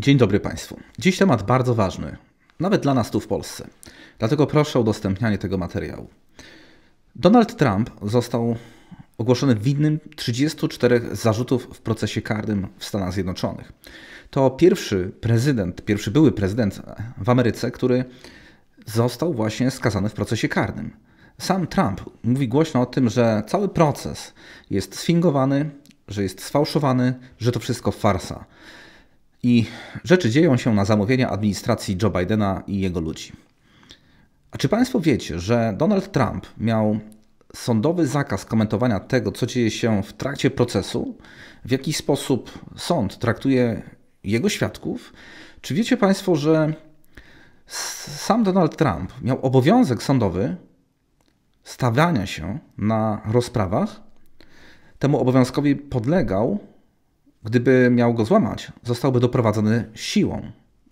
Dzień dobry Państwu. Dziś temat bardzo ważny, nawet dla nas tu w Polsce. Dlatego proszę o udostępnianie tego materiału. Donald Trump został ogłoszony winnym 34 zarzutów w procesie karnym w Stanach Zjednoczonych. To pierwszy prezydent, pierwszy były prezydent w Ameryce, który został właśnie skazany w procesie karnym. Sam Trump mówi głośno o tym, że cały proces jest sfingowany, że jest sfałszowany, że to wszystko farsa. I rzeczy dzieją się na zamówienie administracji Joe Bidena i jego ludzi. A czy Państwo wiecie, że Donald Trump miał sądowy zakaz komentowania tego, co dzieje się w trakcie procesu, w jaki sposób sąd traktuje jego świadków? Czy wiecie Państwo, że sam Donald Trump miał obowiązek sądowy stawiania się na rozprawach? Temu obowiązkowi podlegał Gdyby miał go złamać, zostałby doprowadzony siłą.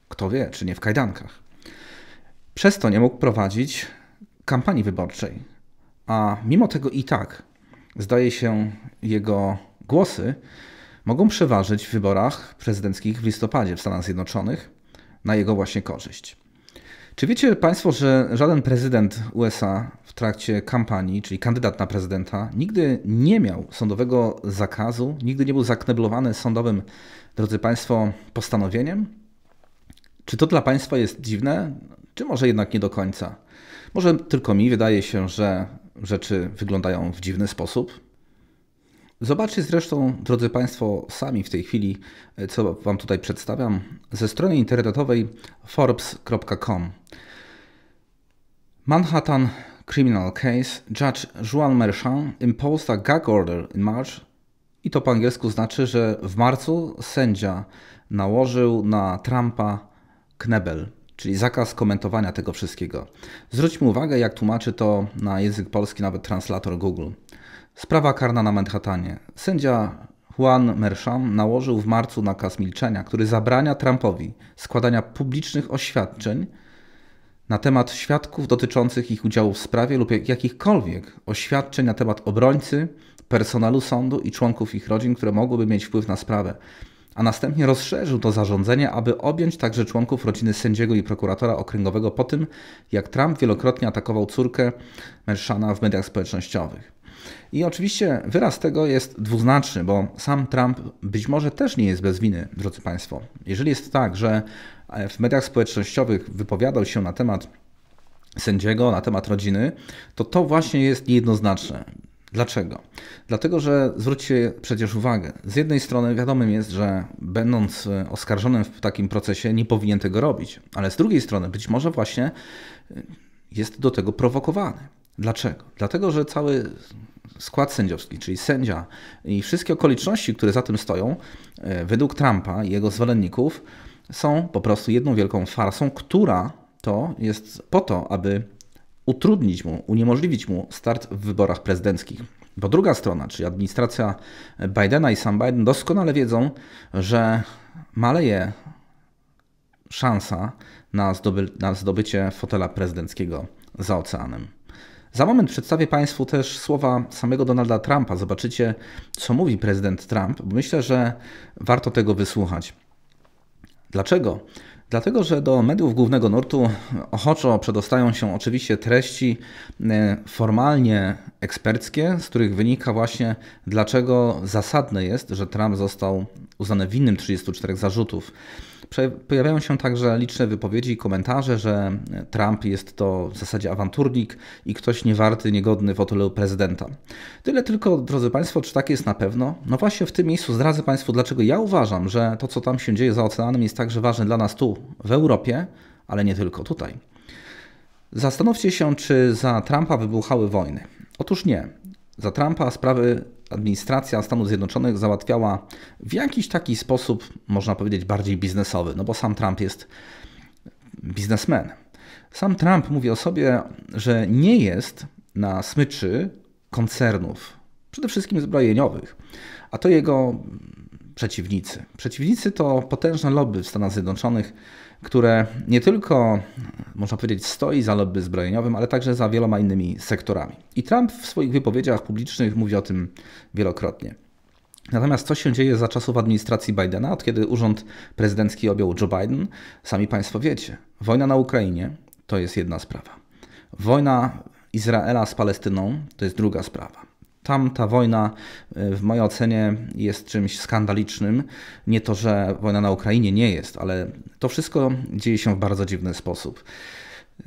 Kto wie, czy nie w kajdankach. Przez to nie mógł prowadzić kampanii wyborczej. A mimo tego i tak, zdaje się, jego głosy mogą przeważyć w wyborach prezydenckich w listopadzie w Stanach Zjednoczonych na jego właśnie korzyść. Czy wiecie Państwo, że żaden prezydent USA w trakcie kampanii, czyli kandydat na prezydenta, nigdy nie miał sądowego zakazu, nigdy nie był zakneblowany sądowym, drodzy Państwo, postanowieniem? Czy to dla Państwa jest dziwne, czy może jednak nie do końca? Może tylko mi wydaje się, że rzeczy wyglądają w dziwny sposób, Zobaczcie zresztą, drodzy Państwo, sami w tej chwili, co Wam tutaj przedstawiam, ze strony internetowej forbes.com. Manhattan criminal case, Judge Juan Merchant imposed a gag order in March i to po angielsku znaczy, że w marcu sędzia nałożył na Trumpa knebel, czyli zakaz komentowania tego wszystkiego. Zwróćmy uwagę, jak tłumaczy to na język polski nawet translator Google – Sprawa karna na Manhattanie. Sędzia Juan Mersham nałożył w marcu nakaz milczenia, który zabrania Trumpowi składania publicznych oświadczeń na temat świadków dotyczących ich udziału w sprawie lub jakichkolwiek oświadczeń na temat obrońcy, personelu sądu i członków ich rodzin, które mogłyby mieć wpływ na sprawę. A następnie rozszerzył to zarządzenie, aby objąć także członków rodziny sędziego i prokuratora okręgowego po tym, jak Trump wielokrotnie atakował córkę Mershana w mediach społecznościowych. I oczywiście wyraz tego jest dwuznaczny, bo sam Trump być może też nie jest bez winy, drodzy Państwo. Jeżeli jest tak, że e, w mediach społecznościowych wypowiadał się na temat sędziego, na temat rodziny, to to właśnie jest niejednoznaczne. Dlaczego? Dlatego, że zwróćcie przecież uwagę, z jednej strony wiadomym jest, że będąc e, oskarżonym w takim procesie nie powinien tego robić, ale z drugiej strony być może właśnie e, jest do tego prowokowany. Dlaczego? Dlatego, że cały skład sędziowski, czyli sędzia i wszystkie okoliczności, które za tym stoją, e, według Trumpa i jego zwolenników, są po prostu jedną wielką farsą, która to jest po to, aby utrudnić mu, uniemożliwić mu start w wyborach prezydenckich. Bo druga strona, czyli administracja Bidena i sam Biden doskonale wiedzą, że maleje szansa na, zdoby na zdobycie fotela prezydenckiego za oceanem. Za moment przedstawię Państwu też słowa samego Donalda Trumpa. Zobaczycie, co mówi prezydent Trump. Myślę, że warto tego wysłuchać. Dlaczego? Dlatego, że do mediów głównego nurtu ochoczo przedostają się oczywiście treści e, formalnie eksperckie, z których wynika właśnie, dlaczego zasadne jest, że Trump został uznany winnym 34 zarzutów. Pojawiają się także liczne wypowiedzi i komentarze, że Trump jest to w zasadzie awanturnik i ktoś niewarty, niegodny w otyle prezydenta. Tyle tylko, drodzy Państwo, czy tak jest na pewno? No właśnie w tym miejscu zdradzę Państwu, dlaczego ja uważam, że to, co tam się dzieje za oceanem, jest także ważne dla nas tu, w Europie, ale nie tylko tutaj. Zastanówcie się, czy za Trumpa wybuchały wojny. Otóż nie. Za Trumpa sprawy administracja Stanów Zjednoczonych załatwiała w jakiś taki sposób, można powiedzieć, bardziej biznesowy, no bo sam Trump jest biznesmen. Sam Trump mówi o sobie, że nie jest na smyczy koncernów, przede wszystkim zbrojeniowych, a to jego przeciwnicy. Przeciwnicy to potężne lobby w Stanach Zjednoczonych, które nie tylko, można powiedzieć, stoi za lobby zbrojeniowym, ale także za wieloma innymi sektorami. I Trump w swoich wypowiedziach publicznych mówi o tym wielokrotnie. Natomiast co się dzieje za czasów administracji Bidena, od kiedy urząd prezydencki objął Joe Biden, sami Państwo wiecie. Wojna na Ukrainie to jest jedna sprawa. Wojna Izraela z Palestyną to jest druga sprawa. Tamta wojna, e, w mojej ocenie, jest czymś skandalicznym. Nie to, że wojna na Ukrainie nie jest, ale to wszystko dzieje się w bardzo dziwny sposób.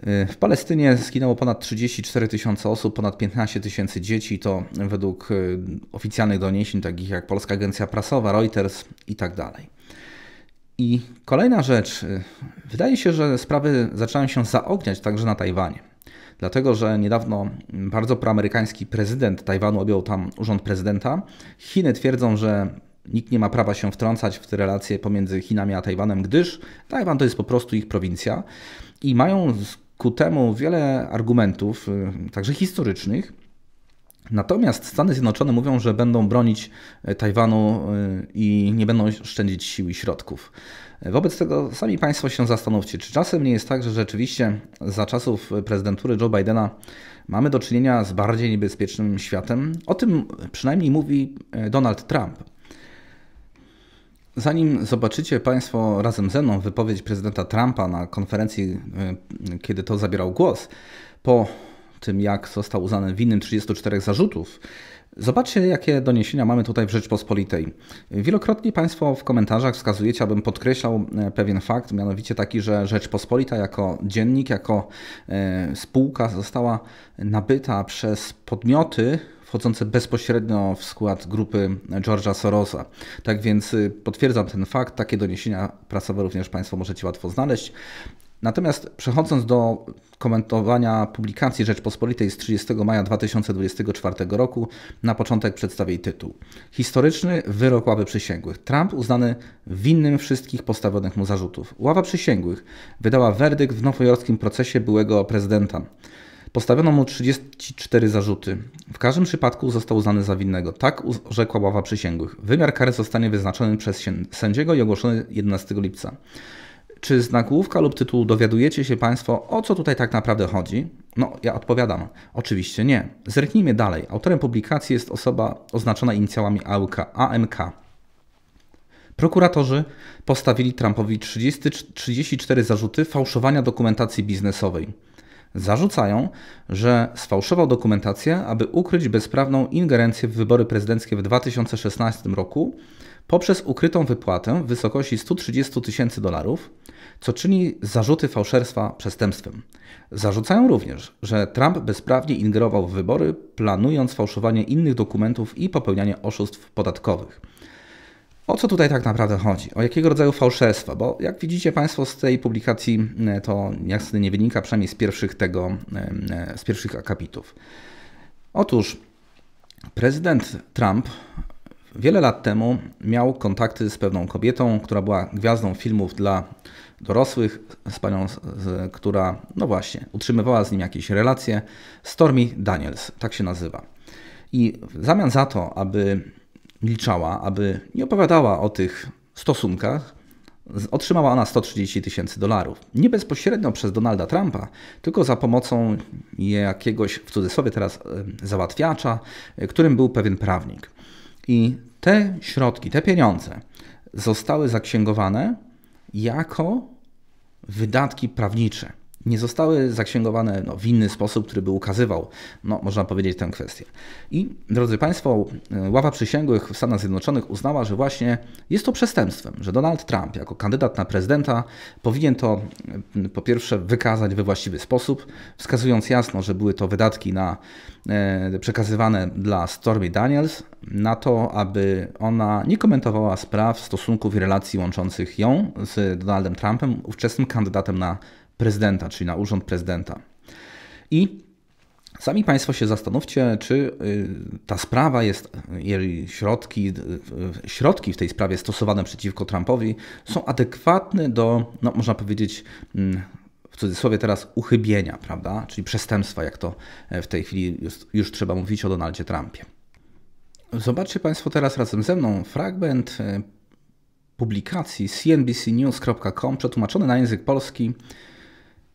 E, w Palestynie zginęło ponad 34 tysiące osób, ponad 15 tysięcy dzieci. To według e, oficjalnych doniesień, takich jak Polska Agencja Prasowa, Reuters i tak dalej. I kolejna rzecz. Wydaje się, że sprawy zaczynają się zaogniać także na Tajwanie dlatego że niedawno bardzo proamerykański prezydent Tajwanu objął tam urząd prezydenta. Chiny twierdzą, że nikt nie ma prawa się wtrącać w te relacje pomiędzy Chinami a Tajwanem, gdyż Tajwan to jest po prostu ich prowincja i mają ku temu wiele argumentów, także historycznych, Natomiast Stany Zjednoczone mówią, że będą bronić e, Tajwanu e, i nie będą szczędzić sił i środków. E, wobec tego sami Państwo się zastanówcie, czy czasem nie jest tak, że rzeczywiście za czasów prezydentury Joe Bidena mamy do czynienia z bardziej niebezpiecznym światem. O tym przynajmniej mówi Donald Trump. Zanim zobaczycie Państwo razem ze mną wypowiedź prezydenta Trumpa na konferencji, kiedy to zabierał głos, po tym, jak został uznany winnym 34 zarzutów, Zobaczcie, jakie doniesienia mamy tutaj w Rzeczpospolitej. Wielokrotnie Państwo w komentarzach wskazujecie, abym podkreślał e, pewien fakt, mianowicie taki, że Rzeczpospolita jako dziennik, jako e, spółka została nabyta przez podmioty wchodzące bezpośrednio w skład grupy George'a Sorosa. Tak więc y, potwierdzam ten fakt, takie doniesienia prasowe również Państwo możecie łatwo znaleźć. Natomiast przechodząc do komentowania publikacji Rzeczpospolitej z 30 maja 2024 roku. Na początek przedstawię tytuł. Historyczny wyrok ławy przysięgłych. Trump uznany winnym wszystkich postawionych mu zarzutów. Ława przysięgłych wydała werdykt w nowojorskim procesie byłego prezydenta. Postawiono mu 34 zarzuty. W każdym przypadku został uznany za winnego. Tak rzekła ława przysięgłych. Wymiar kary zostanie wyznaczony przez sędziego i ogłoszony 11 lipca. Czy z nagłówka lub tytułu dowiadujecie się Państwo, o co tutaj tak naprawdę chodzi? No, ja odpowiadam. Oczywiście nie. Zerknijmy dalej. Autorem publikacji jest osoba oznaczona inicjałami AMK. Prokuratorzy postawili Trumpowi 30, 34 zarzuty fałszowania dokumentacji biznesowej. Zarzucają, że sfałszował dokumentację, aby ukryć bezprawną ingerencję w wybory prezydenckie w 2016 roku poprzez ukrytą wypłatę w wysokości 130 tysięcy dolarów, co czyni zarzuty fałszerstwa przestępstwem. Zarzucają również, że Trump bezprawnie ingerował w wybory, planując fałszowanie innych dokumentów i popełnianie oszustw podatkowych. O co tutaj tak naprawdę chodzi? O jakiego rodzaju fałszerstwa? Bo jak widzicie Państwo z tej publikacji, e, to jasne nie wynika przynajmniej z pierwszych tego, e, e, z pierwszych akapitów. Otóż prezydent Trump Wiele lat temu miał kontakty z pewną kobietą, która była gwiazdą filmów dla dorosłych, z panią, z, która, no właśnie, utrzymywała z nim jakieś relacje. Stormy Daniels, tak się nazywa. I w zamian za to, aby milczała, aby nie opowiadała o tych stosunkach, otrzymała ona 130 tysięcy dolarów. Nie bezpośrednio przez Donalda Trumpa, tylko za pomocą jakiegoś, w cudzysłowie teraz, e, załatwiacza, e, którym był pewien prawnik. I te środki, te pieniądze zostały zaksięgowane jako wydatki prawnicze nie zostały zaksięgowane no, w inny sposób, który by ukazywał, no, można powiedzieć, tę kwestię. I drodzy Państwo, e, ława przysięgłych w Stanach Zjednoczonych uznała, że właśnie jest to przestępstwem, że Donald Trump jako kandydat na prezydenta powinien to po pierwsze wykazać we właściwy sposób, wskazując jasno, że były to wydatki na e, przekazywane dla Stormy Daniels na to, aby ona nie komentowała spraw, stosunków i relacji łączących ją z Donaldem Trumpem, ówczesnym kandydatem na prezydenta prezydenta, czyli na urząd prezydenta. I sami Państwo się zastanówcie, czy y, ta sprawa jest, jeżeli środki, y, środki w tej sprawie stosowane przeciwko Trumpowi są adekwatne do, no, można powiedzieć, mm, w cudzysłowie teraz uchybienia, prawda? Czyli przestępstwa, jak to e, w tej chwili już, już trzeba mówić o Donaldzie Trumpie. Zobaczcie Państwo teraz razem ze mną fragment e, publikacji cnbcnews.com przetłumaczony na język polski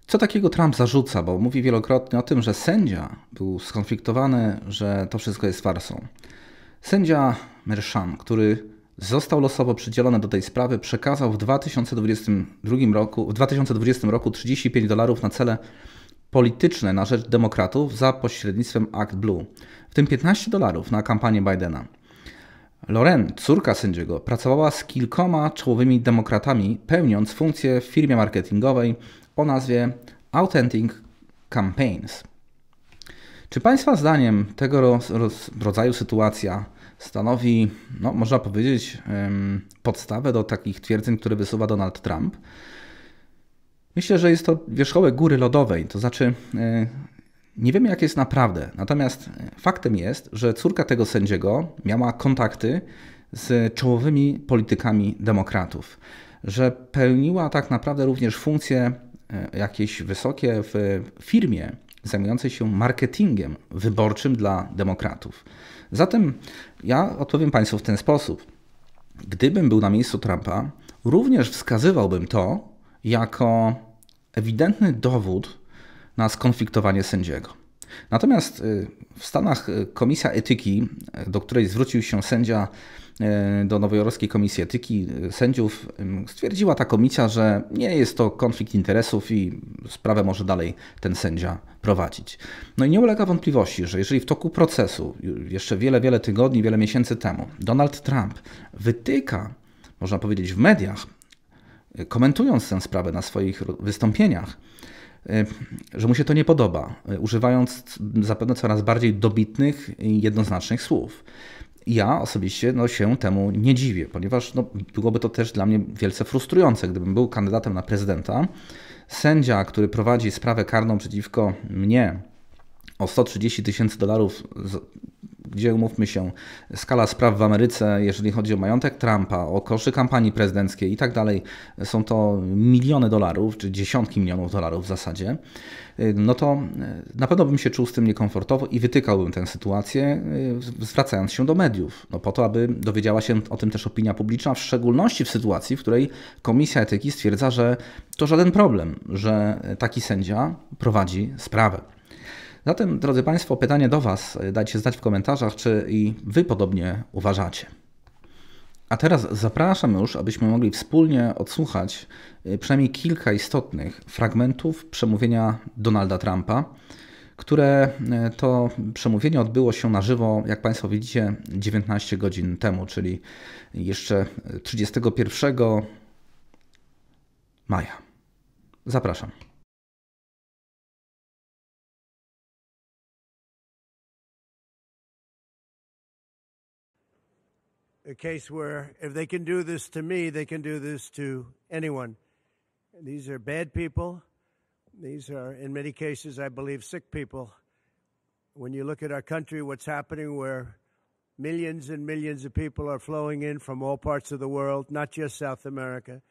co takiego Trump zarzuca, bo mówi wielokrotnie o tym, że sędzia był skonfliktowany, że to wszystko jest farsą. Sędzia Mersham, który został losowo przydzielony do tej sprawy, przekazał w 2022 roku, w 2020 roku 35 dolarów na cele polityczne na rzecz demokratów za pośrednictwem Act Blue, w tym 15 dolarów na kampanię Bidena. Loren, córka sędziego, pracowała z kilkoma czołowymi demokratami, pełniąc funkcję w firmie marketingowej, o nazwie Authentic Campaigns. Czy Państwa zdaniem tego roz, roz, rodzaju sytuacja stanowi, no, można powiedzieć, ym, podstawę do takich twierdzeń, które wysuwa Donald Trump? Myślę, że jest to wierzchołek góry lodowej, to znaczy yy, nie wiemy, jak jest naprawdę. Natomiast e, faktem jest, że córka tego sędziego miała kontakty z czołowymi politykami demokratów, że pełniła tak naprawdę również funkcję E, jakieś wysokie w firmie zajmującej się marketingiem wyborczym dla demokratów. Zatem ja odpowiem Państwu w ten sposób. Gdybym był na miejscu Trumpa, również wskazywałbym to jako ewidentny dowód na skonfliktowanie sędziego. Natomiast e, w Stanach e, komisja etyki, do której zwrócił się sędzia E, do Nowojorskiej Komisji Etyki e, Sędziów. Stwierdziła ta komisja, że nie jest to konflikt interesów i sprawę może dalej ten sędzia prowadzić. No i nie ulega wątpliwości, że jeżeli w toku procesu, jeszcze wiele, wiele tygodni, wiele miesięcy temu, Donald Trump wytyka, można powiedzieć w mediach, e, komentując tę sprawę na swoich wystąpieniach, że mu się to nie podoba, używając zapewne coraz bardziej dobitnych i jednoznacznych słów ja osobiście no, się temu nie dziwię, ponieważ no, byłoby to też dla mnie wielce frustrujące, gdybym był kandydatem na prezydenta. Sędzia, który prowadzi sprawę karną przeciwko mnie o 130 tysięcy dolarów gdzie umówmy się, skala spraw w Ameryce, jeżeli chodzi o majątek Trumpa, o koszy kampanii prezydenckiej i tak dalej, są to miliony dolarów, czy dziesiątki milionów dolarów w zasadzie, no to e, na pewno bym się czuł z tym niekomfortowo i wytykałbym tę sytuację, e, zwracając się do mediów, no po to, aby dowiedziała się o tym też opinia publiczna, w szczególności w sytuacji, w której Komisja Etyki stwierdza, że to żaden problem, że taki sędzia prowadzi sprawę. Zatem, drodzy Państwo, pytanie do Was. Dajcie znać w komentarzach, czy i Wy podobnie uważacie. A teraz zapraszam już, abyśmy mogli wspólnie odsłuchać y, przynajmniej kilka istotnych fragmentów przemówienia Donalda Trumpa, które y, to przemówienie odbyło się na żywo, jak Państwo widzicie, 19 godzin temu, czyli jeszcze 31 maja. Zapraszam. a case where if they can do this to me, they can do this to anyone. These are bad people. These are, in many cases, I believe, sick people. When you look at our country, what's happening where millions and millions of people are flowing in from all parts of the world, not just South America,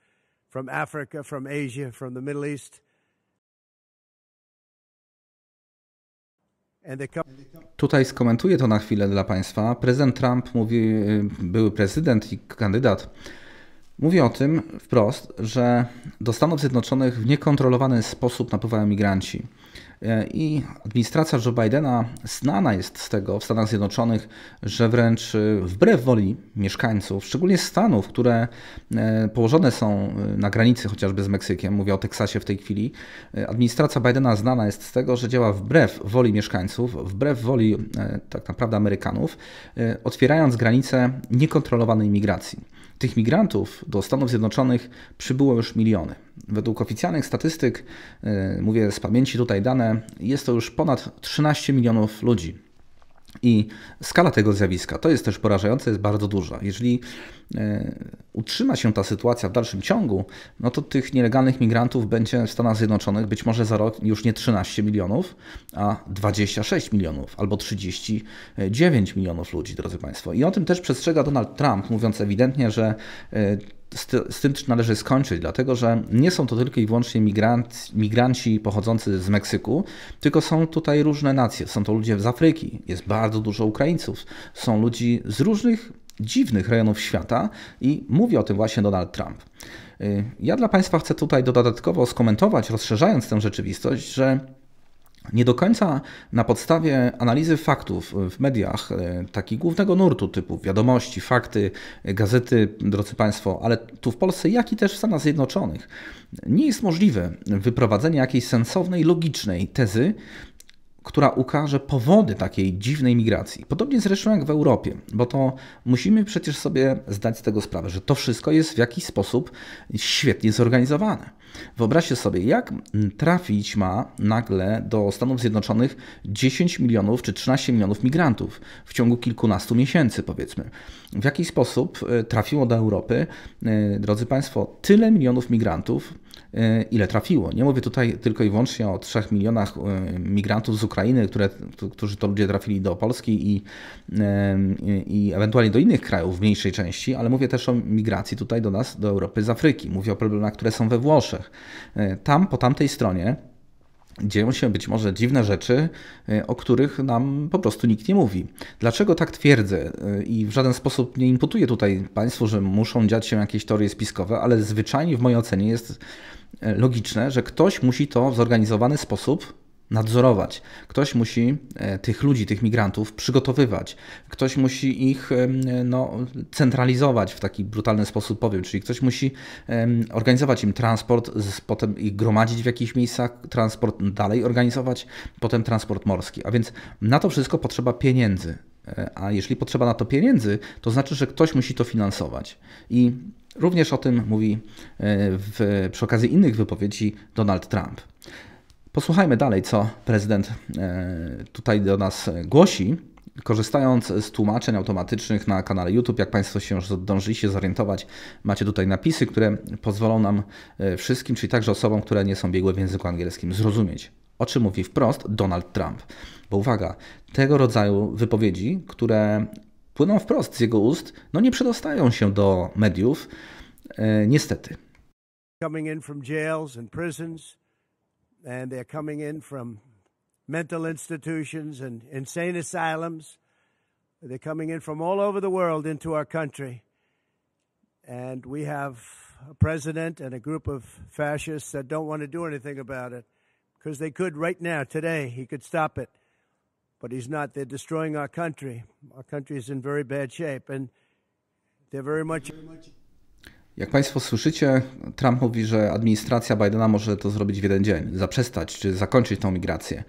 from Africa, from Asia, from the Middle East, Tutaj skomentuję to na chwilę dla Państwa. Prezydent Trump mówi, y, były prezydent i kandydat, mówi o tym wprost, że do Stanów Zjednoczonych w niekontrolowany sposób napływają migranci. E, I administracja Joe Bidena znana jest z tego w Stanach Zjednoczonych, że wręcz e, wbrew woli mieszkańców, szczególnie Stanów, które e, położone są na granicy chociażby z Meksykiem, mówię o Teksasie w tej chwili, administracja Bidena znana jest z tego, że działa wbrew woli mieszkańców, wbrew woli tak naprawdę Amerykanów, otwierając granice niekontrolowanej imigracji. Tych migrantów do Stanów Zjednoczonych przybyło już miliony. Według oficjalnych statystyk, y, mówię z pamięci tutaj dane, jest to już ponad 13 milionów ludzi. I skala tego zjawiska, to jest też porażające, jest bardzo duża. Jeżeli e, utrzyma się ta sytuacja w dalszym ciągu, no to tych nielegalnych migrantów będzie w Stanach Zjednoczonych być może za rok już nie 13 milionów, a 26 milionów albo 39 milionów ludzi, drodzy Państwo. I o tym też przestrzega Donald Trump, mówiąc ewidentnie, że e, z, tym należy skończyć, dlatego że nie są to tylko i wyłącznie migrant, migranci pochodzący z Meksyku, tylko są tutaj różne nacje. Są to ludzie z Afryki, jest bardzo dużo Ukraińców, są ludzi z różnych dziwnych rejonów świata i mówi o tym właśnie Donald Trump. Y, ja dla Państwa chcę tutaj dodatkowo skomentować, rozszerzając tę rzeczywistość, że nie do końca na podstawie analizy faktów w mediach, e, takiego głównego nurtu typu wiadomości, fakty, e, gazety, drodzy Państwo, ale tu w Polsce, jak i też w Stanach Zjednoczonych, nie jest możliwe wyprowadzenie jakiejś sensownej, logicznej tezy, która ukaże powody takiej dziwnej migracji. Podobnie zresztą jak w Europie, bo to musimy przecież sobie zdać z tego sprawę, że to wszystko jest w jakiś sposób świetnie zorganizowane. Wyobraźcie sobie, jak trafić ma nagle do Stanów Zjednoczonych 10 milionów czy 13 milionów migrantów w ciągu kilkunastu miesięcy, powiedzmy. W jaki sposób e, trafiło do Europy, e, drodzy Państwo, tyle milionów migrantów Y, ile trafiło. Nie mówię tutaj tylko i wyłącznie o 3 milionach y, migrantów z Ukrainy, które, którzy to ludzie trafili do Polski i, y, i ewentualnie do innych krajów w mniejszej części, ale mówię też o migracji tutaj do nas, do Europy z Afryki. Mówię o problemach, które są we Włoszech. Tam, po tamtej stronie, dzieją się być może dziwne rzeczy, o których nam po prostu nikt nie mówi. Dlaczego tak twierdzę i w żaden sposób nie imputuję tutaj Państwu, że muszą dziać się jakieś teorie spiskowe, ale zwyczajnie w mojej ocenie jest E, logiczne, że ktoś musi to w zorganizowany sposób nadzorować. Ktoś musi e, tych ludzi, tych migrantów przygotowywać. Ktoś musi ich no, centralizować w taki brutalny sposób, powiem. Czyli ktoś musi organizować im transport, potem ich gromadzić w jakichś miejscach, transport dalej organizować, potem transport morski. A więc na to wszystko potrzeba pieniędzy. E, a jeśli potrzeba na to pieniędzy, to znaczy, że ktoś musi to finansować. I Również o tym mówi e, w, przy okazji innych wypowiedzi Donald Trump. Posłuchajmy dalej, co prezydent e, tutaj do nas głosi. Korzystając z tłumaczeń automatycznych na kanale YouTube, jak Państwo się już zdążyliście zorientować, macie tutaj napisy, które pozwolą nam e, wszystkim, czyli także osobom, które nie są biegłe w języku angielskim, zrozumieć, o czym mówi wprost Donald Trump. Bo uwaga, tego rodzaju wypowiedzi, które płyną wprost z jego ust, no nie przedostają się do mediów, e, niestety. Coming in from jails and prisons, and they're coming in from mental institutions and insane asylums. They're coming in from all over the world into our country. And we have a president and a group of fascists that don't want to do anything about it because they could right now, today. He could stop it but he's not. They're destroying our country. Our country is in very bad shape, and they're very much. Very much. Jak Państwo słyszycie, Trump mówi, że administracja Bidena może to zrobić w jeden dzień, zaprzestać czy zakończyć tą migrację.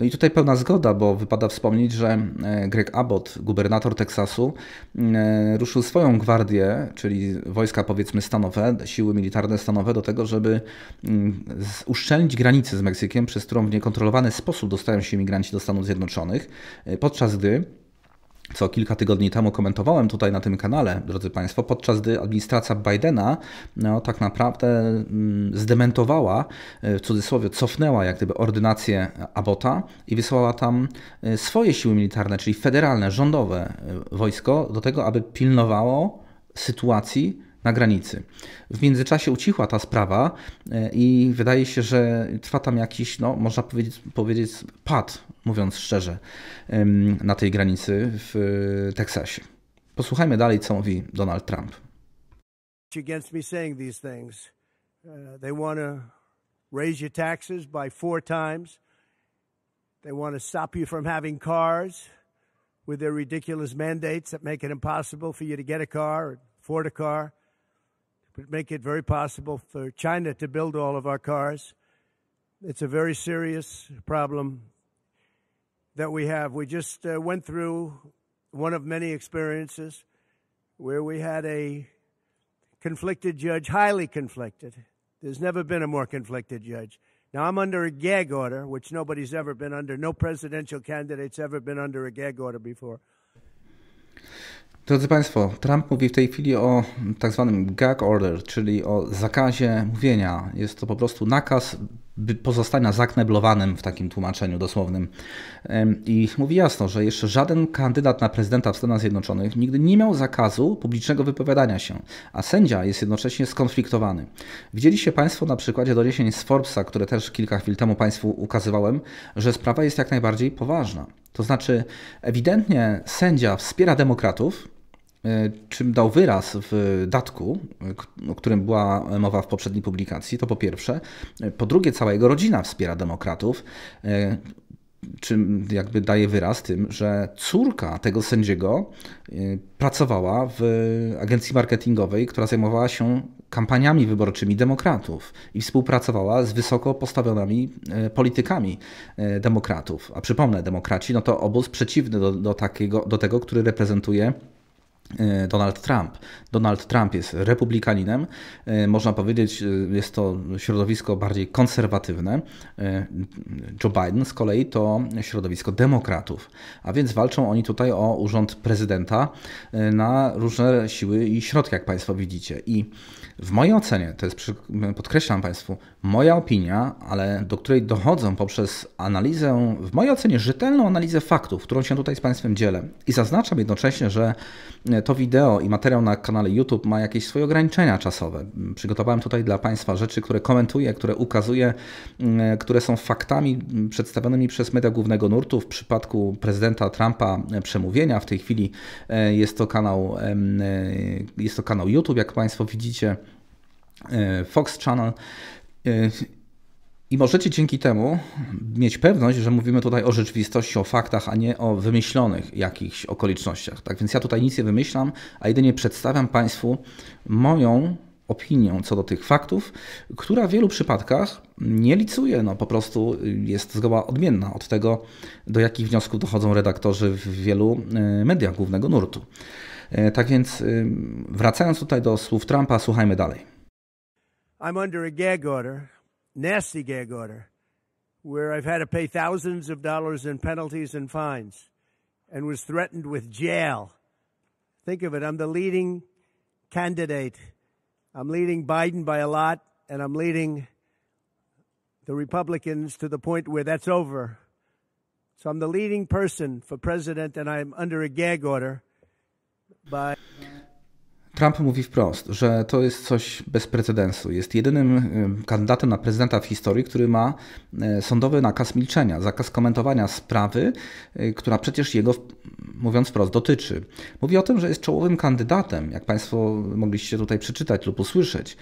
No i tutaj pełna zgoda, bo wypada wspomnieć, że e, Greg Abbott, gubernator Teksasu, e, ruszył swoją gwardię, czyli wojska powiedzmy stanowe, siły militarne stanowe, do tego, żeby mm, uszczelnić granicę z Meksykiem, przez którą w niekontrolowany sposób dostają się imigranci do Stanów Zjednoczonych, e, podczas gdy co kilka tygodni temu komentowałem tutaj na tym kanale, drodzy Państwo, podczas gdy administracja Bidena no, tak naprawdę mm, zdementowała, e, w cudzysłowie cofnęła jak gdyby ordynację Abota i wysłała tam e, swoje siły militarne, czyli federalne, rządowe e, wojsko do tego, aby pilnowało sytuacji na granicy. W międzyczasie ucichła ta sprawa e, i wydaje się, że trwa tam jakiś, no, można powiedzieć, powiedzieć pad, mówiąc szczerze, na tej granicy w e, Teksasie. Posłuchajmy dalej, co mówi Donald Trump. Against me saying these things. Uh, they want to raise your taxes by four times. They want to stop you from having cars with their ridiculous mandates that make it impossible for you to get a car or afford a car. make it very possible for China to build all of our cars. It's a very serious problem that we have. We just uh, went through one of many experiences where we had a conflicted judge, highly conflicted. There's never been a more conflicted judge. Now, I'm under a gag order, which nobody's ever been under. No presidential candidate's ever been under a gag order before. Drodzy Państwo, Trump mówi w tej chwili o tak zwanym gag order, czyli o zakazie mówienia. Jest to po prostu nakaz pozostania zakneblowanym w takim tłumaczeniu dosłownym. I mówi jasno, że jeszcze żaden kandydat na prezydenta w Stanach Zjednoczonych nigdy nie miał zakazu publicznego wypowiadania się, a sędzia jest jednocześnie skonfliktowany. Widzieliście Państwo na przykładzie doniesień z Forbesa, które też kilka chwil temu Państwu ukazywałem, że sprawa jest jak najbardziej poważna. To znaczy, ewidentnie sędzia wspiera demokratów, E, czym dał wyraz w datku, o którym była mowa w poprzedniej publikacji, to po pierwsze. E, po drugie, cała jego rodzina wspiera demokratów, e, czym jakby daje wyraz tym, że córka tego sędziego pracowała w agencji marketingowej, która zajmowała się kampaniami wyborczymi demokratów i współpracowała z wysoko postawionymi politykami demokratów. A przypomnę, demokraci no to obóz przeciwny do, do, takiego, do tego, który reprezentuje E, Donald Trump. Donald Trump jest republikaninem, e, można powiedzieć, e, jest to środowisko bardziej konserwatywne. Joe Biden z kolei to środowisko demokratów, a więc walczą oni tutaj o urząd prezydenta na różne siły i środki, jak Państwo widzicie. I w mojej ocenie, to jest, podkreślam Państwu, moja opinia, ale do której dochodzą poprzez analizę, w mojej ocenie rzetelną analizę faktów, którą się tutaj z Państwem dzielę. I zaznaczam jednocześnie, że E, to wideo i materiał na kanale YouTube ma jakieś swoje ograniczenia czasowe. Mm, przygotowałem tutaj dla Państwa rzeczy, które komentuję, które ukazuję, mm, e, które są faktami mm, przedstawionymi przez media głównego nurtu. W przypadku prezydenta Trumpa e, przemówienia w tej chwili jest to kanał, jest to kanał YouTube, jak Państwo widzicie, Fox Channel. I możecie dzięki temu mieć pewność, że mówimy tutaj o rzeczywistości, o faktach, a nie o wymyślonych jakichś okolicznościach. Tak więc ja tutaj nic nie wymyślam, a jedynie przedstawiam Państwu moją opinię co do tych faktów, która w wielu przypadkach nie licuje, no po prostu jest zgoła odmienna od tego, do jakich wniosków dochodzą redaktorzy w wielu e, mediach głównego nurtu. E, tak więc e, wracając tutaj do słów Trumpa, słuchajmy dalej. I'm under a gag order. nasty gag order where I've had to pay thousands of dollars in penalties and fines and was threatened with jail. Think of it. I'm the leading candidate. I'm leading Biden by a lot, and I'm leading the Republicans to the point where that's over. So I'm the leading person for president, and I'm under a gag order by. Trump mówi wprost, że to jest coś bez precedensu. Jest jedynym y, kandydatem na prezydenta w historii, który ma y, sądowy nakaz milczenia, zakaz komentowania sprawy, y, która przecież jego, mówiąc wprost, dotyczy. Mówi o tym, że jest czołowym kandydatem, jak Państwo mogliście tutaj przeczytać lub usłyszeć.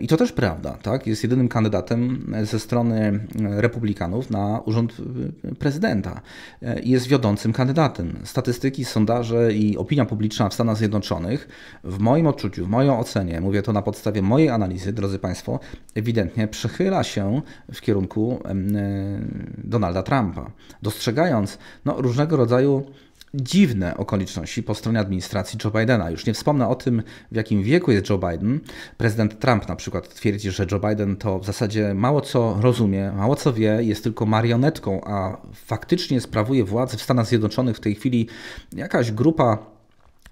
I to też prawda, tak? Jest jedynym kandydatem ze strony republikanów na urząd prezydenta. Jest wiodącym kandydatem. Statystyki, sondaże i opinia publiczna w Stanach Zjednoczonych w moim moim odczuciu, w mojej ocenie, mówię to na podstawie mojej analizy, drodzy Państwo, ewidentnie przychyla się w kierunku e, Donalda Trumpa, dostrzegając no, różnego rodzaju dziwne okoliczności po stronie administracji Joe Bidena. Już nie wspomnę o tym, w jakim wieku jest Joe Biden. Prezydent Trump na przykład twierdzi, że Joe Biden to w zasadzie mało co rozumie, mało co wie, jest tylko marionetką, a faktycznie sprawuje władzę w Stanach Zjednoczonych w tej chwili jakaś grupa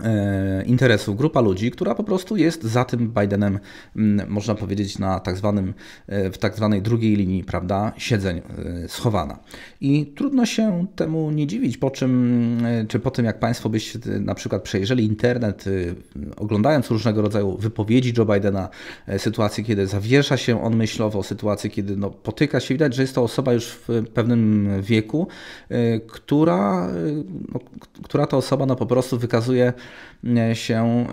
E, interesu, grupa ludzi, która po prostu jest za tym Bidenem, mm, można powiedzieć, na tak zwanym, e, w tak zwanej drugiej linii, prawda, siedzeń e, schowana. I trudno się temu nie dziwić, po czym, czy po tym jak Państwo byście na przykład przejrzeli internet, oglądając różnego rodzaju wypowiedzi Joe Bidena, sytuacje, kiedy zawiesza się on myślowo, sytuacje, kiedy no, potyka się, widać, że jest to osoba już w pewnym wieku, która, no, która ta osoba no, po prostu wykazuje E, się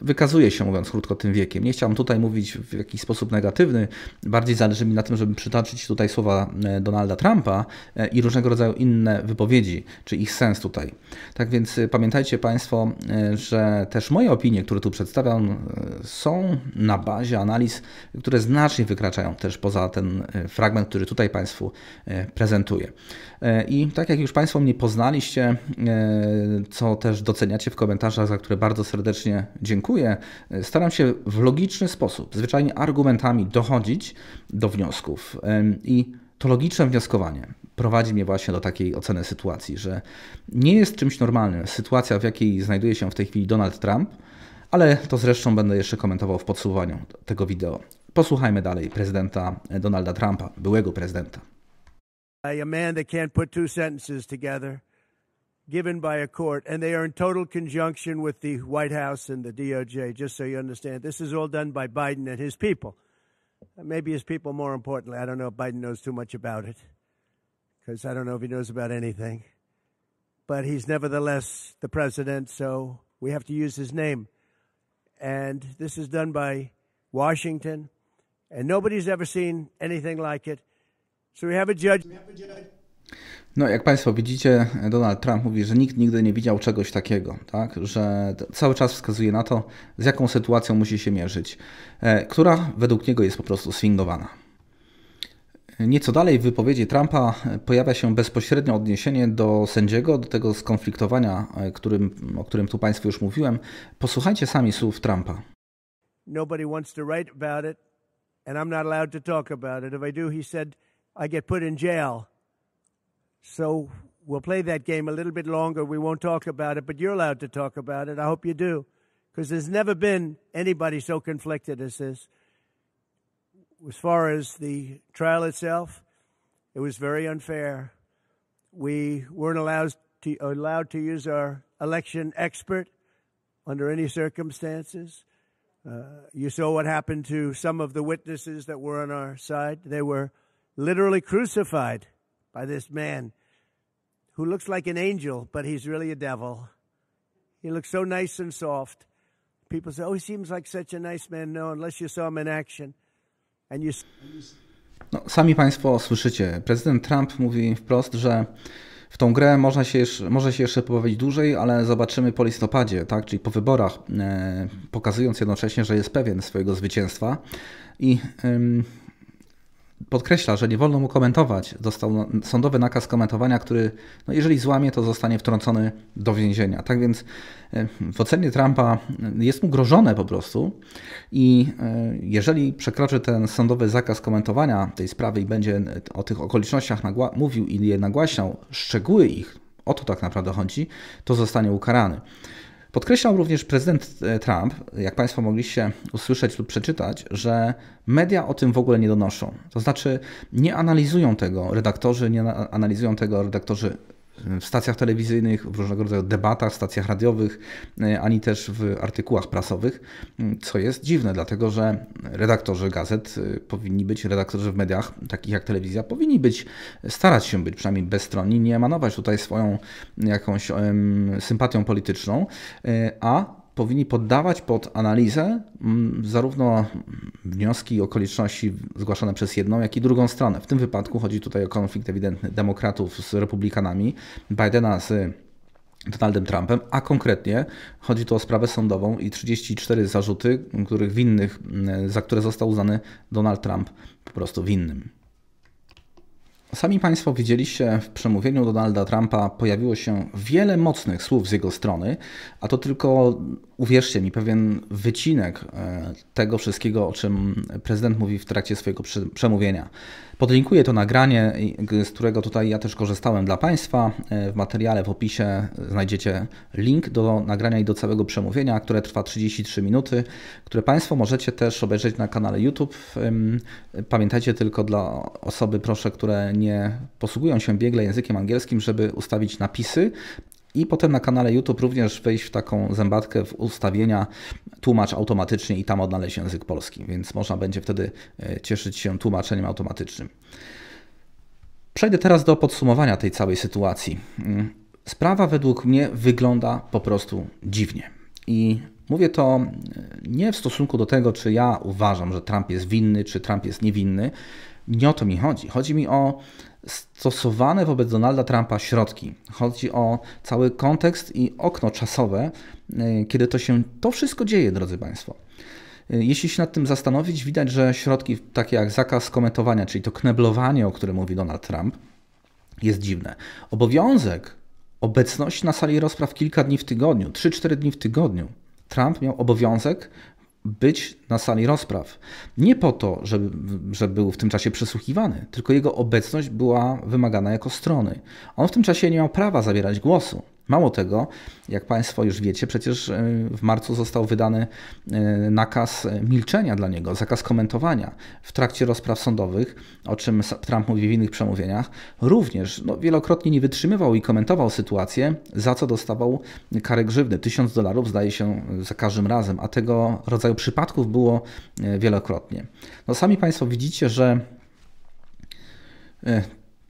wykazuje się, mówiąc krótko, tym wiekiem. Nie chciałem tutaj mówić w jakiś sposób negatywny. Bardziej zależy mi na tym, żeby przytoczyć tutaj słowa e, Donalda Trumpa e, i różnego rodzaju inne wypowiedzi, czy ich sens tutaj. Tak więc pamiętajcie Państwo, że też moje opinie, które tu przedstawiam, są na bazie analiz, które znacznie wykraczają też poza ten fragment, który tutaj Państwu prezentuję. I tak jak już Państwo mnie poznaliście, co też doceniacie w komentarzach, za które bardzo serdecznie dziękuję, e, staram się w logiczny sposób, zwyczajnie argumentami dochodzić do wniosków. I to logiczne wnioskowanie prowadzi mnie właśnie do takiej oceny sytuacji, że nie jest czymś normalnym sytuacja, w jakiej znajduje się w tej chwili Donald Trump, ale to zresztą będę jeszcze komentował w podsumowaniu tego wideo. Posłuchajmy dalej prezydenta e, Donalda Trumpa, byłego prezydenta. A man that can't put two sentences together. given by a court, and they are in total conjunction with the White House and the DOJ, just so you understand. This is all done by Biden and his people. Maybe his people, more importantly. I don't know if Biden knows too much about it, because I don't know if he knows about anything. But he's nevertheless the president, so we have to use his name. And this is done by Washington, and nobody's ever seen anything like it. So we have a judge. We have a judge. No, jak Państwo widzicie, Donald Trump mówi, że nikt nigdy nie widział czegoś takiego, tak? że cały czas wskazuje na to, z jaką sytuacją musi się mierzyć, e, która według niego jest po prostu swingowana. Nieco dalej w wypowiedzi Trumpa e, pojawia się bezpośrednio odniesienie do sędziego, do tego skonfliktowania, e, którym, o którym tu Państwu już mówiłem. Posłuchajcie sami słów Trumpa. Nobody wants to write about it, and I'm not allowed to talk about it. If I do, he said, I get put in jail. So we'll play that game a little bit longer. We won't talk about it, but you're allowed to talk about it. I hope you do, because there's never been anybody so conflicted as this. As far as the trial itself, it was very unfair. We weren't allowed to, allowed to use our election expert under any circumstances. Uh, you saw what happened to some of the witnesses that were on our side. They were literally crucified by this man who looks like an angel, but he's really a devil. He looks so nice and soft. People say, oh, he seems like such a nice man. No, unless you saw him in action. And you... No, sami Państwo słyszycie. Prezydent Trump mówi wprost, że w tą grę można się, może się jeszcze pobawić dłużej, ale zobaczymy po listopadzie, tak? czyli po wyborach, e, pokazując jednocześnie, że jest pewien swojego zwycięstwa. I podkreśla, że nie wolno mu komentować. Dostał no, sądowy nakaz komentowania, który, no jeżeli złamie, to zostanie wtrącony do więzienia. Tak więc e, w ocenie Trumpa jest mu grożone po prostu i e, jeżeli przekroczy ten sądowy zakaz komentowania tej sprawy i będzie o tych okolicznościach mówił i je nagłaśniał, szczegóły ich, o to tak naprawdę chodzi, to zostanie ukarany. Podkreślał również prezydent e, Trump, jak Państwo mogliście usłyszeć lub przeczytać, że media o tym w ogóle nie donoszą. To znaczy nie analizują tego redaktorzy, nie analizują tego redaktorzy w stacjach telewizyjnych, w różnego rodzaju debatach, stacjach radiowych, e, ani też w artykułach prasowych, mm, co jest dziwne, dlatego że redaktorzy gazet e, powinni być, redaktorzy w mediach, takich jak telewizja, powinni być, starać się być przynajmniej bezstronni, nie emanować tutaj swoją jakąś sympatią polityczną, e, a powinni poddawać pod analizę mm, zarówno wnioski i okoliczności zgłaszane przez jedną, jak i drugą stronę. W tym wypadku chodzi tutaj o konflikt ewidentny demokratów z republikanami, Bidena z Donaldem Trumpem, a konkretnie chodzi tu o sprawę sądową i 34 zarzuty, których winnych, mm, za które został uznany Donald Trump po prostu winnym. Sami Państwo widzieliście w przemówieniu Donalda Trumpa pojawiło się wiele mocnych słów z jego strony, a to tylko uwierzcie mi, pewien wycinek e, tego wszystkiego, o czym prezydent mówi w trakcie swojego przemówienia. Podlinkuję to nagranie, z którego tutaj ja też korzystałem dla Państwa. E, w materiale, w opisie znajdziecie link do nagrania i do całego przemówienia, które trwa 33 minuty, które Państwo możecie też obejrzeć na kanale YouTube. Pamiętajcie tylko dla osoby, proszę, które nie posługują się biegle językiem angielskim, żeby ustawić napisy i potem na kanale YouTube również wejść w taką zębatkę w ustawienia tłumacz automatycznie i tam odnaleźć język polski, więc można będzie wtedy e, cieszyć się tłumaczeniem automatycznym. Przejdę teraz do podsumowania tej całej sytuacji. Mm, sprawa według mnie wygląda po prostu dziwnie. I mówię to e, nie w stosunku do tego, czy ja uważam, że Trump jest winny, czy Trump jest niewinny. Nie o to mi chodzi. Chodzi mi o stosowane wobec Donalda Trumpa środki. Chodzi o cały kontekst i okno czasowe, e, kiedy to się to wszystko dzieje, drodzy Państwo. E, jeśli się nad tym zastanowić, widać, że środki takie jak zakaz komentowania, czyli to kneblowanie, o którym mówi Donald Trump, jest dziwne. Obowiązek obecności na sali rozpraw kilka dni w tygodniu, 3-4 dni w tygodniu. Trump miał obowiązek być na sali rozpraw. Nie po to, żeby, był w tym czasie przesłuchiwany, tylko jego obecność była wymagana jako strony. On w tym czasie nie miał prawa zabierać głosu. Mało tego, jak Państwo już wiecie, przecież e, w marcu został wydany e, nakaz e, milczenia dla niego, zakaz komentowania. W trakcie rozpraw sądowych, o czym Trump mówi w innych przemówieniach, również no, wielokrotnie nie wytrzymywał i komentował sytuację, za co dostawał karę grzywny. Tysiąc dolarów zdaje się za każdym razem, a tego rodzaju przypadków było wielokrotnie. No, sami Państwo widzicie, że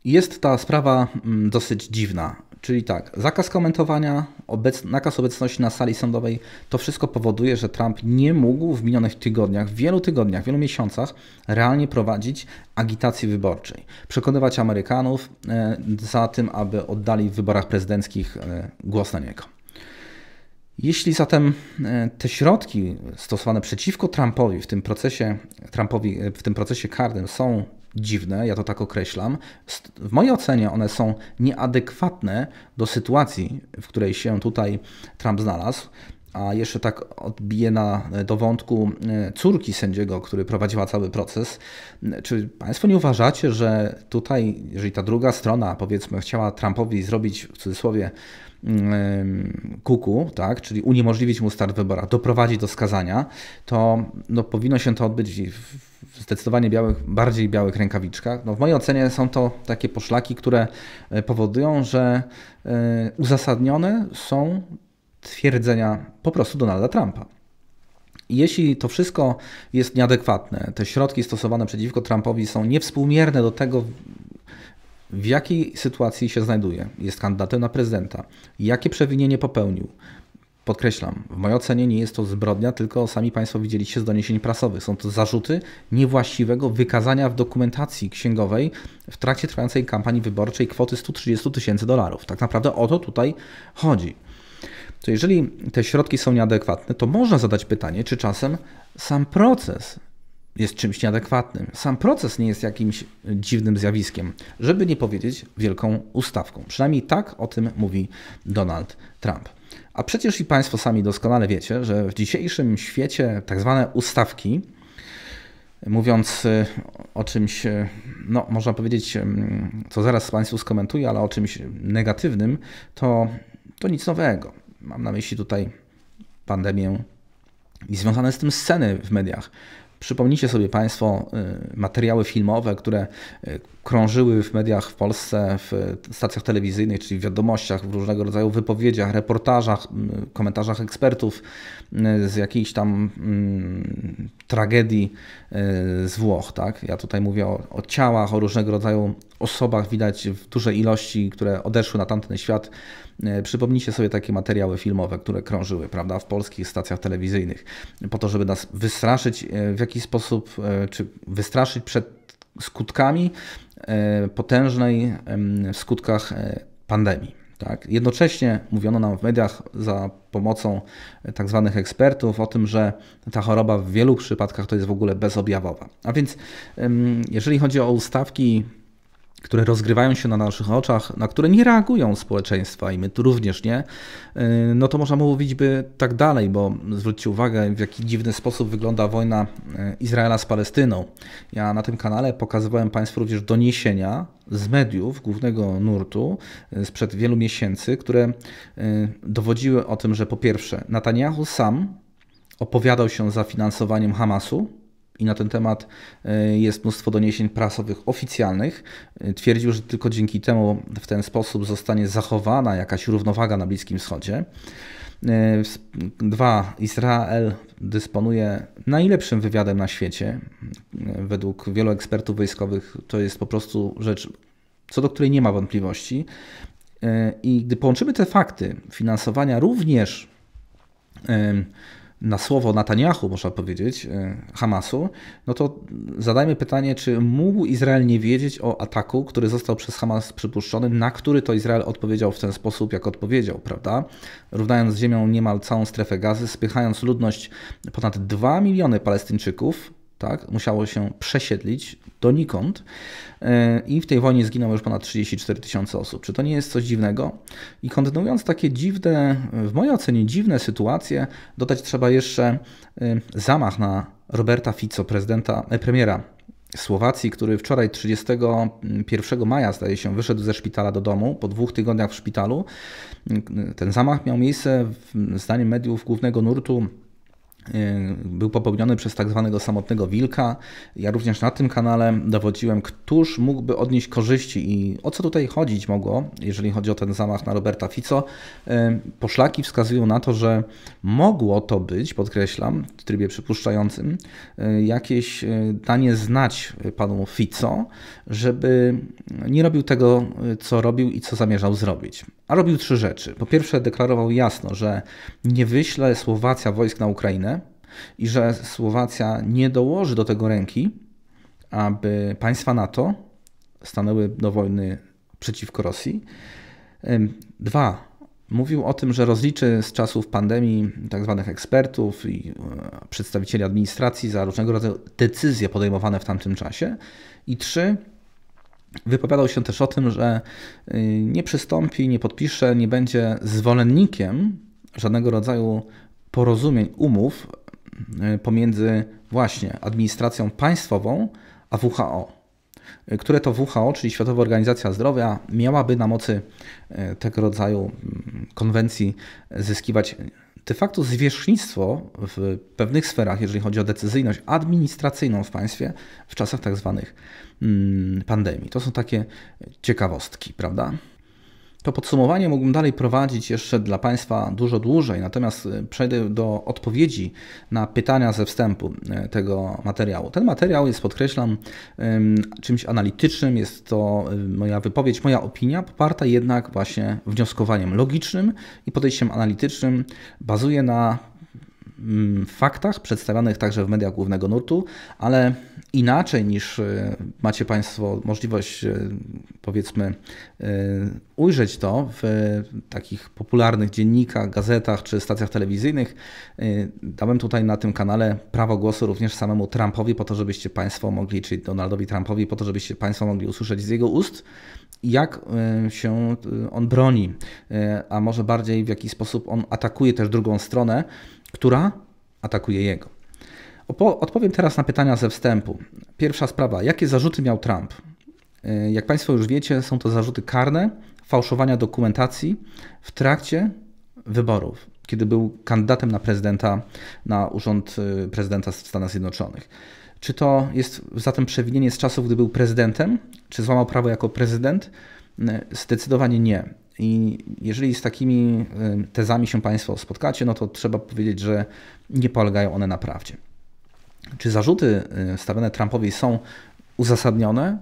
jest ta sprawa mm, dosyć dziwna. Czyli tak, zakaz komentowania, obec, nakaz obecności na sali sądowej, to wszystko powoduje, że Trump nie mógł w minionych tygodniach, wielu tygodniach, wielu miesiącach realnie prowadzić agitacji wyborczej, przekonywać Amerykanów e, za tym, aby oddali w wyborach prezydenckich e, głos na niego. Jeśli zatem e, te środki stosowane przeciwko Trumpowi w tym procesie, Trumpowi w tym procesie karnym są dziwne, ja to tak określam. W mojej ocenie one są nieadekwatne do sytuacji, w której się tutaj Trump znalazł. A jeszcze tak odbiję na, do wątku e, córki sędziego, który prowadziła cały proces. E, czy Państwo nie uważacie, że tutaj, jeżeli ta druga strona, powiedzmy, chciała Trumpowi zrobić w cudzysłowie kuku, tak, czyli uniemożliwić mu start wyboru. wyborach, doprowadzić do skazania, to no, powinno się to odbyć w zdecydowanie białych, bardziej białych rękawiczkach. No, w mojej ocenie są to takie poszlaki, które e, powodują, że e, uzasadnione są twierdzenia po prostu Donalda Trumpa. Jeśli to wszystko jest nieadekwatne, te środki stosowane przeciwko Trumpowi są niewspółmierne do tego, w jakiej sytuacji się znajduje, jest kandydatem na prezydenta, jakie przewinienie popełnił. Podkreślam, w mojej ocenie nie jest to zbrodnia, tylko sami Państwo widzieliście z doniesień prasowych. Są to zarzuty niewłaściwego wykazania w dokumentacji księgowej w trakcie trwającej kampanii wyborczej kwoty 130 tysięcy dolarów. Tak naprawdę o to tutaj chodzi. To jeżeli te środki są nieadekwatne, to można zadać pytanie, czy czasem sam proces jest czymś nieadekwatnym. Sam proces nie jest jakimś dziwnym zjawiskiem, żeby nie powiedzieć wielką ustawką. Przynajmniej tak o tym mówi Donald Trump. A przecież i Państwo sami doskonale wiecie, że w dzisiejszym świecie tak zwane ustawki, mówiąc e, o czymś, e, no można powiedzieć, co zaraz Państwu skomentuję, ale o czymś negatywnym, to, to nic nowego. Mam na myśli tutaj pandemię i związane z tym sceny w mediach Przypomnijcie sobie Państwo y, materiały filmowe, które y, krążyły w mediach w Polsce, w stacjach telewizyjnych, czyli w wiadomościach, w różnego rodzaju wypowiedziach, reportażach, komentarzach ekspertów y, z jakiejś tam tragedii z Włoch. Tak? Ja tutaj mówię o, o ciałach, o różnego rodzaju osobach widać w dużej ilości, które odeszły na tamten świat. E, przypomnijcie sobie takie materiały filmowe, które krążyły prawda, w polskich stacjach telewizyjnych, po to, żeby nas wystraszyć e, w jakiś sposób, e, czy wystraszyć przed skutkami potężnej w skutkach pandemii. Tak? Jednocześnie mówiono nam w mediach za pomocą tak zwanych ekspertów o tym, że ta choroba w wielu przypadkach to jest w ogóle bezobjawowa. A więc jeżeli chodzi o ustawki które rozgrywają się na naszych oczach, na które nie reagują społeczeństwa i my tu również nie, y, no to można mówić by tak dalej, bo zwróćcie uwagę, w jaki dziwny sposób wygląda wojna y, Izraela z Palestyną. Ja na tym kanale pokazywałem Państwu również doniesienia z mediów głównego nurtu y, sprzed wielu miesięcy, które dowodziły o tym, że po pierwsze, Netanyahu sam opowiadał się za finansowaniem Hamasu, i na ten temat e, jest mnóstwo doniesień prasowych oficjalnych. E, twierdził, że tylko dzięki temu w ten sposób zostanie zachowana jakaś równowaga na Bliskim Wschodzie. E, dwa, Izrael dysponuje najlepszym wywiadem na świecie. Według wielu ekspertów wojskowych to jest po prostu rzecz, co do której nie ma wątpliwości. I gdy połączymy te fakty finansowania również na słowo Netanyahu, można powiedzieć, e, Hamasu, no to zadajmy pytanie, czy mógł Izrael nie wiedzieć o ataku, który został przez Hamas przypuszczony, na który to Izrael odpowiedział w ten sposób, jak odpowiedział, prawda? Równając ziemią niemal całą strefę gazy, spychając ludność ponad 2 miliony Palestyńczyków tak? Musiało się przesiedlić donikąd e, i w tej wojnie zginęło już ponad 34 tysiące osób. Czy to nie jest coś dziwnego? I kontynuując takie dziwne, w mojej ocenie dziwne sytuacje, dodać trzeba jeszcze e, zamach na Roberta Fico, prezydenta, e, premiera Słowacji, który wczoraj 31 maja, zdaje się, wyszedł ze szpitala do domu po dwóch tygodniach w szpitalu. Ten zamach miał miejsce, zdaniem mediów głównego nurtu, Y, był popełniony przez tak zwanego samotnego wilka. Ja również na tym kanale dowodziłem, któż mógłby odnieść korzyści i o co tutaj chodzić mogło, jeżeli chodzi o ten zamach na Roberta Fico. Y, poszlaki wskazują na to, że mogło to być, podkreślam, w trybie przypuszczającym, y, jakieś danie znać panu Fico, żeby nie robił tego, co robił i co zamierzał zrobić. A robił trzy rzeczy. Po pierwsze, deklarował jasno, że nie wyśle Słowacja wojsk na Ukrainę, i że Słowacja nie dołoży do tego ręki, aby państwa NATO stanęły do wojny przeciwko Rosji. Dwa, mówił o tym, że rozliczy z czasów pandemii tzw. Tak ekspertów i e, przedstawicieli administracji za różnego rodzaju decyzje podejmowane w tamtym czasie. I trzy, wypowiadał się też o tym, że y, nie przystąpi, nie podpisze, nie będzie zwolennikiem żadnego rodzaju porozumień, umów E, pomiędzy właśnie administracją państwową a WHO, e, które to WHO, czyli Światowa Organizacja Zdrowia, miałaby na mocy e, tego rodzaju konwencji zyskiwać de facto zwierzchnictwo w pewnych sferach, jeżeli chodzi o decyzyjność administracyjną w państwie w czasach tak zwanych pandemii. To są takie ciekawostki, prawda? To podsumowanie mógłbym dalej prowadzić jeszcze dla Państwa dużo dłużej, natomiast y, przejdę do odpowiedzi na pytania ze wstępu y, tego materiału. Ten materiał jest, podkreślam, czymś analitycznym, jest to y, moja wypowiedź, moja opinia, poparta jednak właśnie wnioskowaniem logicznym i podejściem analitycznym, bazuje na Mm, faktach przedstawianych także w mediach głównego nurtu, ale inaczej niż e, macie Państwo możliwość, e, powiedzmy, e, ujrzeć to w takich popularnych dziennikach, gazetach czy stacjach telewizyjnych. Dałem tutaj na tym kanale prawo głosu również samemu Trumpowi, po to, żebyście Państwo mogli, czyli Donaldowi Trumpowi, po to, żebyście Państwo mogli usłyszeć z jego ust, jak się on broni, a może bardziej w jaki sposób on atakuje też drugą stronę która atakuje jego. Odpowiem teraz na pytania ze wstępu. Pierwsza sprawa, jakie zarzuty miał Trump? E, jak Państwo już wiecie, są to zarzuty karne fałszowania dokumentacji w trakcie wyborów, kiedy był kandydatem na prezydenta, na urząd e, prezydenta Stanów Zjednoczonych. Czy to jest zatem przewinienie z czasów, gdy był prezydentem? Czy złamał prawo jako prezydent? E, zdecydowanie nie. I jeżeli z takimi y, tezami się Państwo spotkacie, no to trzeba powiedzieć, że nie polegają one na prawdzie. Czy zarzuty y, stawiane Trumpowi są uzasadnione?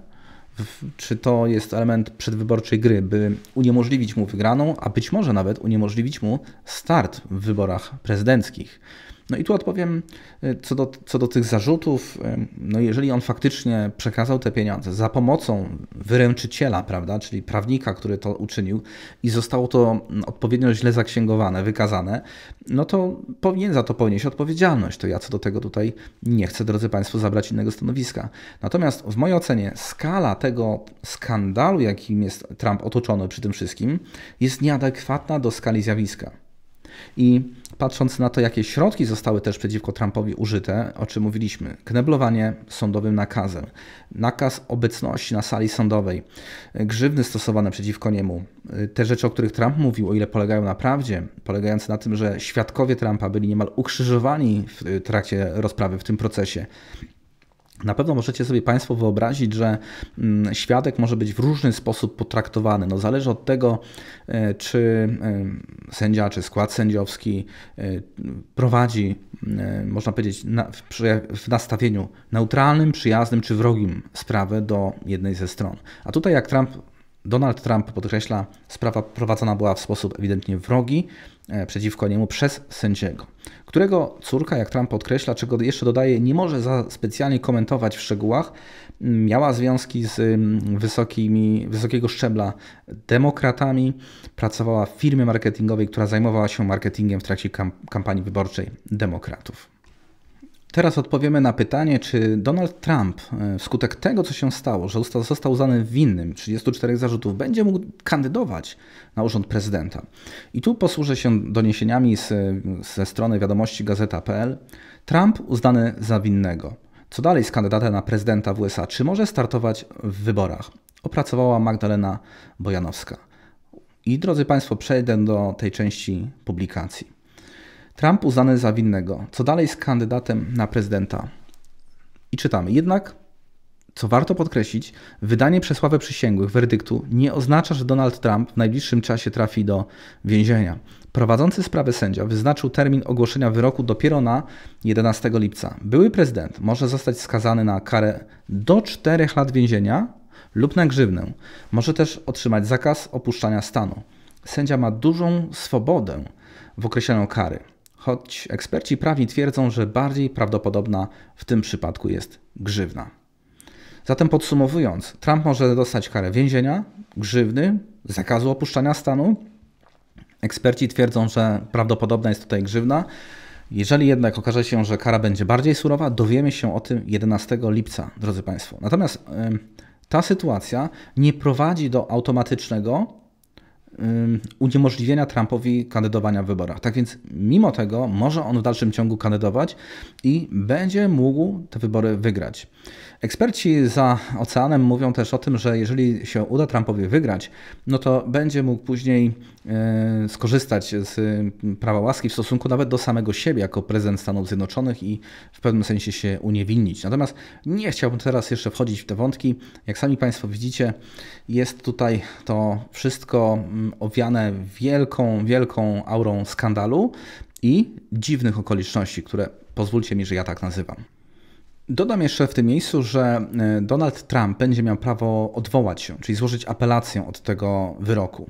Czy to jest element przedwyborczej gry, by uniemożliwić mu wygraną, a być może nawet uniemożliwić mu start w wyborach prezydenckich? No i tu odpowiem y, co do, co do tych zarzutów. Y, no jeżeli on faktycznie przekazał te pieniądze za pomocą wyręczyciela, prawda, czyli prawnika, który to uczynił i zostało to mm, odpowiednio źle zaksięgowane, wykazane, no to powinien za to ponieść odpowiedzialność. To ja co do tego tutaj nie chcę, drodzy Państwo, zabrać innego stanowiska. Natomiast w mojej ocenie skala tego skandalu, jakim jest Trump otoczony przy tym wszystkim, jest nieadekwatna do skali zjawiska. I patrząc na to, jakie środki zostały też przeciwko Trumpowi użyte, o czym mówiliśmy, kneblowanie sądowym nakazem, nakaz obecności na sali sądowej, grzywny stosowane przeciwko niemu, te rzeczy, o których Trump mówił, o ile polegają na prawdzie, polegające na tym, że świadkowie Trumpa byli niemal ukrzyżowani w trakcie rozprawy, w tym procesie, na pewno możecie sobie Państwo wyobrazić, że mm, świadek może być w różny sposób potraktowany. No, zależy od tego, e, czy e, sędzia, czy skład sędziowski e, prowadzi, można powiedzieć, w nastawieniu neutralnym, przyjaznym czy wrogim sprawę do jednej ze stron. A tutaj, jak Trump Donald Trump podkreśla, sprawa prowadzona była w sposób ewidentnie wrogi, E, przeciwko niemu przez sędziego, którego córka, jak Trump podkreśla, czego jeszcze dodaje, nie może za specjalnie komentować w szczegółach, mm, miała związki z mm, wysokimi, wysokiego szczebla demokratami, pracowała w firmie marketingowej, która zajmowała się marketingiem w trakcie kampanii wyborczej demokratów. Teraz odpowiemy na pytanie, czy Donald Trump e, wskutek tego, co się stało, że został uznany winnym 34 zarzutów, będzie mógł kandydować na urząd prezydenta. I tu posłużę się doniesieniami z, e, ze strony wiadomości gazeta.pl. Trump uznany za winnego. Co dalej z kandydatem na prezydenta w USA? Czy może startować w wyborach? Opracowała Magdalena Bojanowska. I drodzy Państwo, przejdę do tej części publikacji. Trump uznany za winnego. Co dalej z kandydatem na prezydenta? I czytamy. Jednak, co warto podkreślić, wydanie przez ławę przysięgłych werdyktu nie oznacza, że Donald Trump w najbliższym czasie trafi do więzienia. Prowadzący sprawę sędzia wyznaczył termin ogłoszenia wyroku dopiero na 11 lipca. Były prezydent może zostać skazany na karę do 4 lat więzienia lub na grzywnę. Może też otrzymać zakaz opuszczania stanu. Sędzia ma dużą swobodę w określeniu kary choć eksperci prawni twierdzą, że bardziej prawdopodobna w tym przypadku jest grzywna. Zatem podsumowując, Trump może dostać karę więzienia, grzywny, zakazu opuszczania stanu. Eksperci twierdzą, że prawdopodobna jest tutaj grzywna. Jeżeli jednak okaże się, że kara będzie bardziej surowa, dowiemy się o tym 11 lipca, drodzy Państwo. Natomiast ta sytuacja nie prowadzi do automatycznego uniemożliwienia Trumpowi kandydowania w wyborach. Tak więc, mimo tego, może on w dalszym ciągu kandydować i będzie mógł te wybory wygrać. Eksperci za oceanem mówią też o tym, że jeżeli się uda Trumpowi wygrać, no to będzie mógł później E, skorzystać z e, prawa łaski w stosunku nawet do samego siebie jako prezydent Stanów Zjednoczonych i w pewnym sensie się uniewinnić. Natomiast nie chciałbym teraz jeszcze wchodzić w te wątki. Jak sami Państwo widzicie, jest tutaj to wszystko mm, owiane wielką, wielką aurą skandalu i dziwnych okoliczności, które pozwólcie mi, że ja tak nazywam. Dodam jeszcze w tym miejscu, że e, Donald Trump będzie miał prawo odwołać się, czyli złożyć apelację od tego wyroku.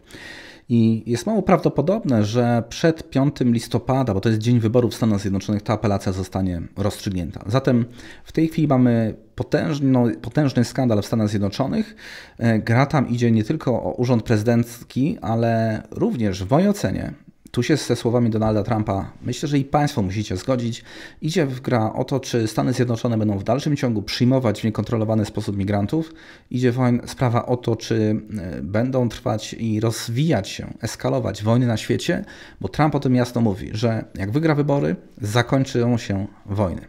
I jest mało prawdopodobne, że przed 5 listopada, bo to jest dzień wyborów w Stanach Zjednoczonych, ta apelacja zostanie rozstrzygnięta. Zatem w tej chwili mamy potężny, potężny skandal w Stanach Zjednoczonych. E, gra tam idzie nie tylko o urząd prezydencki, ale również w mojej ocenie tu się ze słowami Donalda Trumpa, myślę, że i Państwo musicie zgodzić, idzie w gra o to, czy Stany Zjednoczone będą w dalszym ciągu przyjmować w niekontrolowany sposób migrantów, idzie sprawa o to, czy e, będą trwać i rozwijać się, eskalować wojny na świecie, bo Trump o tym jasno mówi, że jak wygra wybory, zakończą się wojny.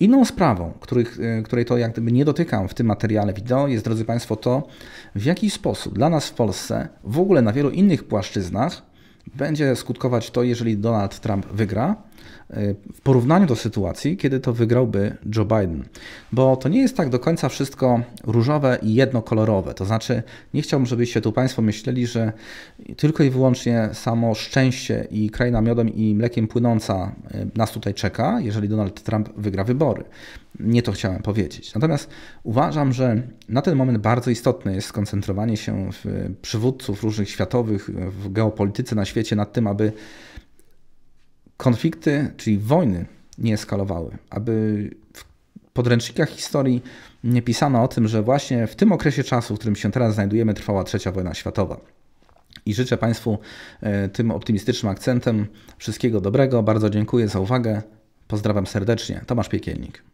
Inną sprawą, których, e, której to jak gdyby nie dotykam w tym materiale wideo, jest, drodzy Państwo, to w jaki sposób dla nas w Polsce, w ogóle na wielu innych płaszczyznach, będzie skutkować to, jeżeli Donald Trump wygra, y, w porównaniu do sytuacji, kiedy to wygrałby Joe Biden. Bo to nie jest tak do końca wszystko różowe i jednokolorowe. To znaczy, nie chciałbym, żebyście tu Państwo myśleli, że tylko i wyłącznie samo szczęście i kraina miodem i mlekiem płynąca y, nas tutaj czeka, jeżeli Donald Trump wygra wybory. Nie to chciałem powiedzieć. Natomiast uważam, że na ten moment bardzo istotne jest skoncentrowanie się w e, przywódców różnych światowych, e, w geopolityce na świecie nad tym, aby konflikty, czyli wojny nie eskalowały, aby w podręcznikach historii nie pisano o tym, że właśnie w tym okresie czasu, w którym się teraz znajdujemy, trwała trzecia wojna światowa. I życzę Państwu e, tym optymistycznym akcentem wszystkiego dobrego. Bardzo dziękuję za uwagę. Pozdrawiam serdecznie. Tomasz Piekielnik.